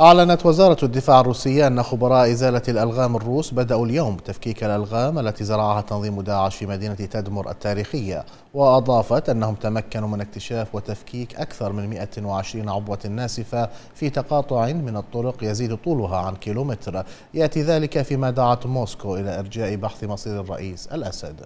أعلنت وزارة الدفاع الروسية أن خبراء إزالة الألغام الروس بدأوا اليوم تفكيك الألغام التي زرعها تنظيم داعش في مدينة تدمر التاريخية وأضافت أنهم تمكنوا من اكتشاف وتفكيك أكثر من 120 عبوة ناسفة في تقاطع من الطرق يزيد طولها عن كيلومتر يأتي ذلك فيما دعت موسكو إلى إرجاء بحث مصير الرئيس الأسد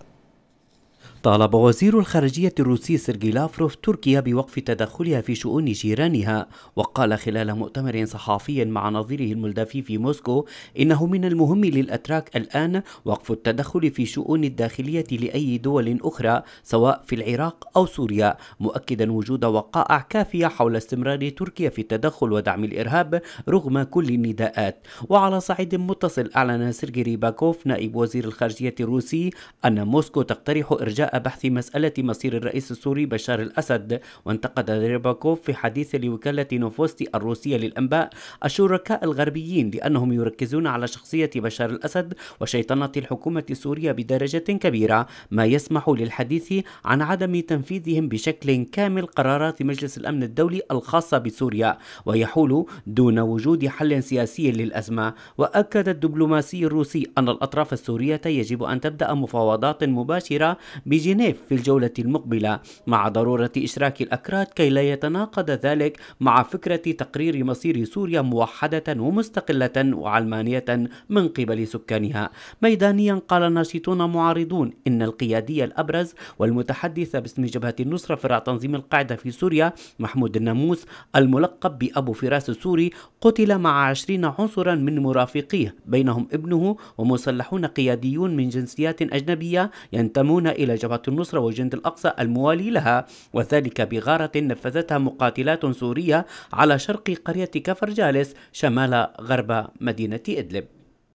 طالب وزير الخارجية الروسي سيرجي لافروف تركيا بوقف تدخلها في شؤون جيرانها وقال خلال مؤتمر صحفي مع نظيره الملدفي في موسكو إنه من المهم للأتراك الآن وقف التدخل في شؤون الداخلية لأي دول أخرى سواء في العراق أو سوريا مؤكدا وجود وقائع كافية حول استمرار تركيا في التدخل ودعم الإرهاب رغم كل النداءات وعلى صعيد متصل أعلن سيرجي ريباكوف نائب وزير الخارجية الروسي أن موسكو تقترح إرجاء بحث مسألة مصير الرئيس السوري بشار الأسد وانتقد ريباكوف في حديث لوكالة نوفوستي الروسية للأنباء الشركاء الغربيين لأنهم يركزون على شخصية بشار الأسد وشيطنة الحكومة السورية بدرجة كبيرة ما يسمح للحديث عن عدم تنفيذهم بشكل كامل قرارات مجلس الأمن الدولي الخاصة بسوريا ويحول دون وجود حل سياسي للأزمة وأكد الدبلوماسي الروسي أن الأطراف السورية يجب أن تبدأ مفاوضات مباشرة ب بجنيف في الجولة المقبلة مع ضرورة إشراك الأكراد كي لا يتناقض ذلك مع فكرة تقرير مصير سوريا موحدة ومستقلة وعلمانية من قبل سكانها ميدانيا قال ناشطون معارضون إن القيادي الأبرز والمتحدث باسم جبهة النصرة فرع تنظيم القاعدة في سوريا محمود الناموس الملقب بأبو فراس السوري قتل مع عشرين عنصرا من مرافقيه بينهم ابنه ومسلحون قياديون من جنسيات أجنبية ينتمون إلى جبهة جبهة النصرة وجند الأقصى الموالي لها وذلك بغارة نفذتها مقاتلات سورية على شرق قرية كفر جالس شمال غرب مدينة إدلب